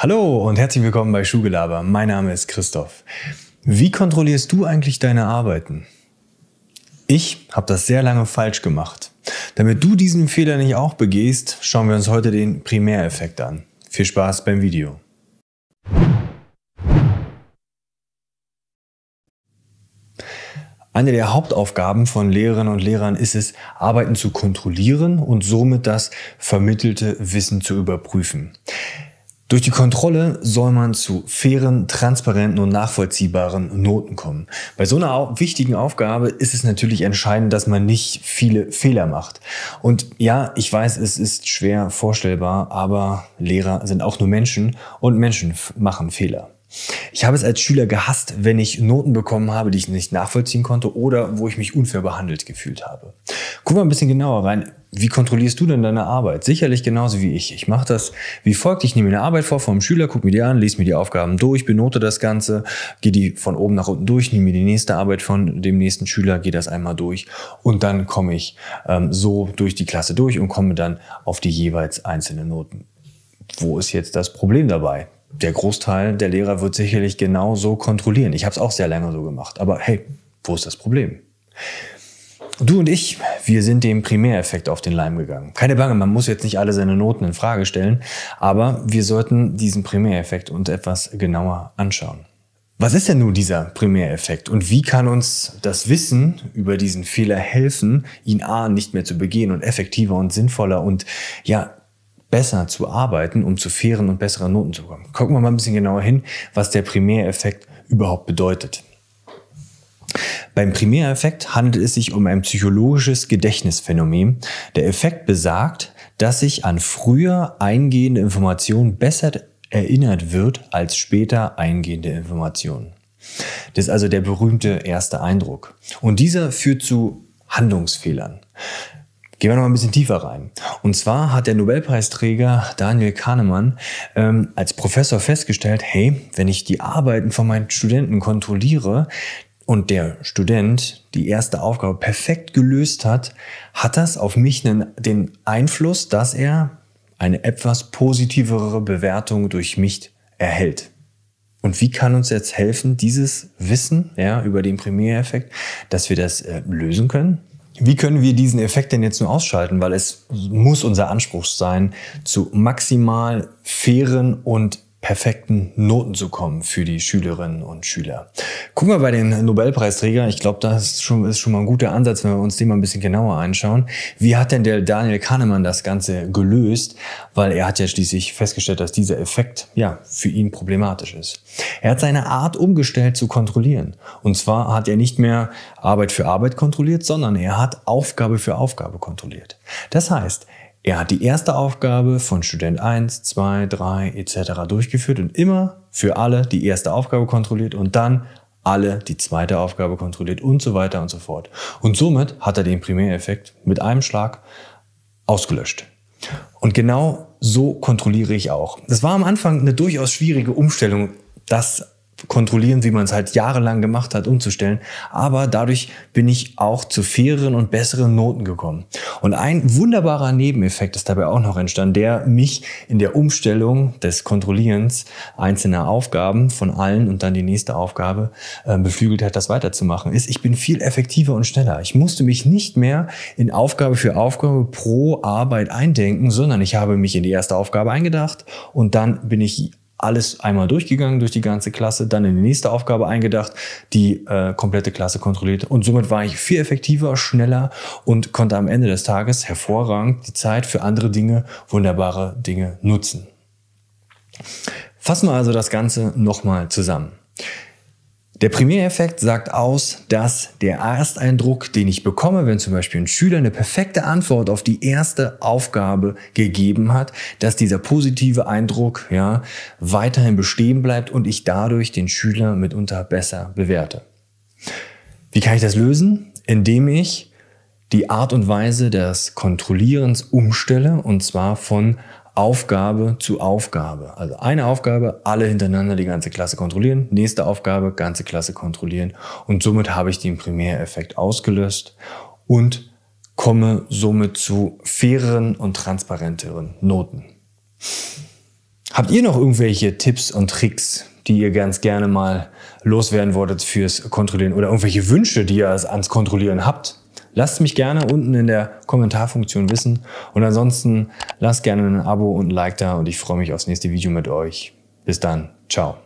Hallo und herzlich willkommen bei Schugelaber. Mein Name ist Christoph. Wie kontrollierst du eigentlich deine Arbeiten? Ich habe das sehr lange falsch gemacht. Damit du diesen Fehler nicht auch begehst, schauen wir uns heute den Primäreffekt an. Viel Spaß beim Video. Eine der Hauptaufgaben von Lehrerinnen und Lehrern ist es, Arbeiten zu kontrollieren und somit das vermittelte Wissen zu überprüfen. Durch die Kontrolle soll man zu fairen, transparenten und nachvollziehbaren Noten kommen. Bei so einer wichtigen Aufgabe ist es natürlich entscheidend, dass man nicht viele Fehler macht. Und ja, ich weiß, es ist schwer vorstellbar, aber Lehrer sind auch nur Menschen und Menschen machen Fehler. Ich habe es als Schüler gehasst, wenn ich Noten bekommen habe, die ich nicht nachvollziehen konnte oder wo ich mich unfair behandelt gefühlt habe. Gucken wir ein bisschen genauer rein, wie kontrollierst du denn deine Arbeit? Sicherlich genauso wie ich. Ich mache das wie folgt. Ich nehme eine Arbeit vor vom Schüler, gucke mir die an, lese mir die Aufgaben durch, benote das Ganze, gehe die von oben nach unten durch, nehme mir die nächste Arbeit von dem nächsten Schüler, gehe das einmal durch und dann komme ich ähm, so durch die Klasse durch und komme dann auf die jeweils einzelnen Noten. Wo ist jetzt das Problem dabei? Der Großteil der Lehrer wird sicherlich genau so kontrollieren. Ich habe es auch sehr lange so gemacht. Aber hey, wo ist das Problem? Du und ich, wir sind dem Primäreffekt auf den Leim gegangen. Keine Bange, man muss jetzt nicht alle seine Noten in Frage stellen, aber wir sollten diesen Primäreffekt uns etwas genauer anschauen. Was ist denn nun dieser Primäreffekt und wie kann uns das Wissen über diesen Fehler helfen, ihn A nicht mehr zu begehen und effektiver und sinnvoller und ja, besser zu arbeiten, um zu fairen und besseren Noten zu kommen? Gucken wir mal ein bisschen genauer hin, was der Primäreffekt überhaupt bedeutet. Beim Primäreffekt handelt es sich um ein psychologisches Gedächtnisphänomen. Der Effekt besagt, dass sich an früher eingehende Informationen besser erinnert wird als später eingehende Informationen. Das ist also der berühmte erste Eindruck. Und dieser führt zu Handlungsfehlern. Gehen wir noch ein bisschen tiefer rein. Und zwar hat der Nobelpreisträger Daniel Kahnemann ähm, als Professor festgestellt, hey, wenn ich die Arbeiten von meinen Studenten kontrolliere, und der Student die erste Aufgabe perfekt gelöst hat, hat das auf mich einen, den Einfluss, dass er eine etwas positivere Bewertung durch mich erhält. Und wie kann uns jetzt helfen, dieses Wissen ja, über den Primäreffekt, dass wir das äh, lösen können? Wie können wir diesen Effekt denn jetzt nur ausschalten? Weil es muss unser Anspruch sein, zu maximal fairen und perfekten Noten zu kommen für die Schülerinnen und Schüler. Gucken wir bei den Nobelpreisträgern. Ich glaube, das ist schon, ist schon mal ein guter Ansatz, wenn wir uns den mal ein bisschen genauer anschauen. Wie hat denn der Daniel Kahnemann das Ganze gelöst? Weil er hat ja schließlich festgestellt, dass dieser Effekt ja für ihn problematisch ist. Er hat seine Art umgestellt zu kontrollieren. Und zwar hat er nicht mehr Arbeit für Arbeit kontrolliert, sondern er hat Aufgabe für Aufgabe kontrolliert. Das heißt, er hat die erste Aufgabe von Student 1, 2, 3 etc. durchgeführt und immer für alle die erste Aufgabe kontrolliert und dann alle die zweite Aufgabe kontrolliert und so weiter und so fort. Und somit hat er den Primäreffekt mit einem Schlag ausgelöscht. Und genau so kontrolliere ich auch. Das war am Anfang eine durchaus schwierige Umstellung, das kontrollieren, wie man es halt jahrelang gemacht hat, umzustellen. Aber dadurch bin ich auch zu faireren und besseren Noten gekommen. Und ein wunderbarer Nebeneffekt ist dabei auch noch entstanden, der mich in der Umstellung des Kontrollierens einzelner Aufgaben von allen und dann die nächste Aufgabe äh, beflügelt hat, das weiterzumachen, ist, ich bin viel effektiver und schneller. Ich musste mich nicht mehr in Aufgabe für Aufgabe pro Arbeit eindenken, sondern ich habe mich in die erste Aufgabe eingedacht und dann bin ich alles einmal durchgegangen durch die ganze Klasse, dann in die nächste Aufgabe eingedacht, die äh, komplette Klasse kontrolliert. Und somit war ich viel effektiver, schneller und konnte am Ende des Tages hervorragend die Zeit für andere Dinge, wunderbare Dinge nutzen. Fassen wir also das Ganze nochmal zusammen. Der Primäreffekt sagt aus, dass der Ersteindruck, den ich bekomme, wenn zum Beispiel ein Schüler eine perfekte Antwort auf die erste Aufgabe gegeben hat, dass dieser positive Eindruck ja, weiterhin bestehen bleibt und ich dadurch den Schüler mitunter besser bewerte. Wie kann ich das lösen? Indem ich die Art und Weise des Kontrollierens umstelle und zwar von Aufgabe zu Aufgabe. Also eine Aufgabe, alle hintereinander die ganze Klasse kontrollieren, nächste Aufgabe, ganze Klasse kontrollieren. Und somit habe ich den Primäreffekt ausgelöst und komme somit zu faireren und transparenteren Noten. Habt ihr noch irgendwelche Tipps und Tricks, die ihr ganz gerne mal loswerden wolltet fürs Kontrollieren oder irgendwelche Wünsche, die ihr ans Kontrollieren habt? Lasst mich gerne unten in der Kommentarfunktion wissen. Und ansonsten lasst gerne ein Abo und ein Like da und ich freue mich aufs nächste Video mit euch. Bis dann. Ciao.